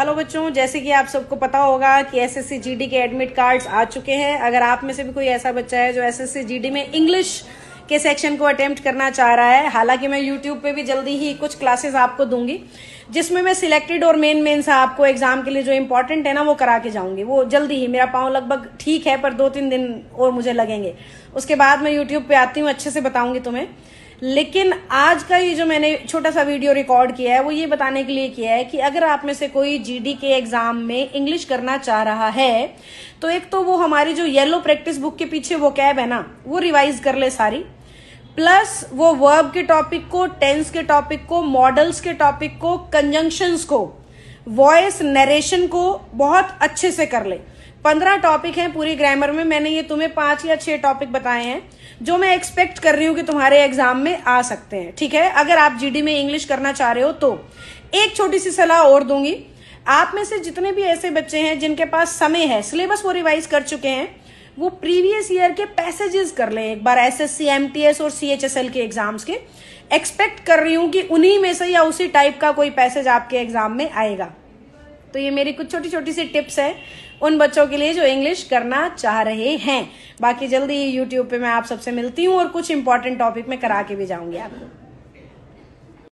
hello बच्चों जैसे कि आप सबको पता होगा कि एसएससी जीडी के एडमिट कार्ड्स आ चुके हैं अगर आप में से भी कोई ऐसा बच्चा है जो एसएससी जीडी में इंग्लिश के सेक्शन को अटेम्प्ट करना चाह रहा है हालांकि मैं यूट्यूब पे भी जल्दी ही कुछ क्लासेस आपको दूंगी जिसमें मैं सिलेक्टेड और मेन मेन सा आपको एग्जाम के लिए जो इम्पोर्टेंट है ना वो करा के जाऊंगी वो जल्दी ही मेरा पाँव लगभग ठीक है पर दो तीन दिन और मुझे लगेंगे उसके बाद मैं यूट्यूब पे आती हूँ अच्छे से बताऊंगी तुम्हें लेकिन आज का ये जो मैंने छोटा सा वीडियो रिकॉर्ड किया है वो ये बताने के लिए किया है कि अगर आप में से कोई जीडी के एग्जाम में इंग्लिश करना चाह रहा है तो एक तो वो हमारी जो येलो प्रैक्टिस बुक के पीछे वो कैब है ना वो रिवाइज कर ले सारी प्लस वो वर्ब के टॉपिक को टेंस के टॉपिक को मॉडल्स के टॉपिक को कंजंक्शंस को वॉइस नरेशन को बहुत अच्छे से कर ले पंद्रह टॉपिक हैं पूरी ग्रामर में मैंने ये तुम्हें पांच या छह टॉपिक बताए हैं जो मैं एक्सपेक्ट कर रही हूँ कि तुम्हारे एग्जाम में आ सकते हैं ठीक है अगर आप जीडी में इंग्लिश करना चाह रहे हो तो एक छोटी सी सलाह और दूंगी आप में से जितने भी ऐसे बच्चे हैं जिनके पास समय है सिलेबस वो रिवाइज कर चुके हैं वो प्रीवियस ईयर के पैसेजेस कर लें एक बार टी एस और एल के एग्जाम्स के एक्सपेक्ट कर रही हूँ कि उन्हीं में से या उसी टाइप का कोई पैसेज आपके एग्जाम में आएगा तो ये मेरी कुछ छोटी छोटी सी टिप्स है उन बच्चों के लिए जो इंग्लिश करना चाह रहे हैं बाकी जल्दी यूट्यूब पे मैं आप सबसे मिलती हूँ और कुछ इंपॉर्टेंट टॉपिक में करा के भी जाऊंगी आपको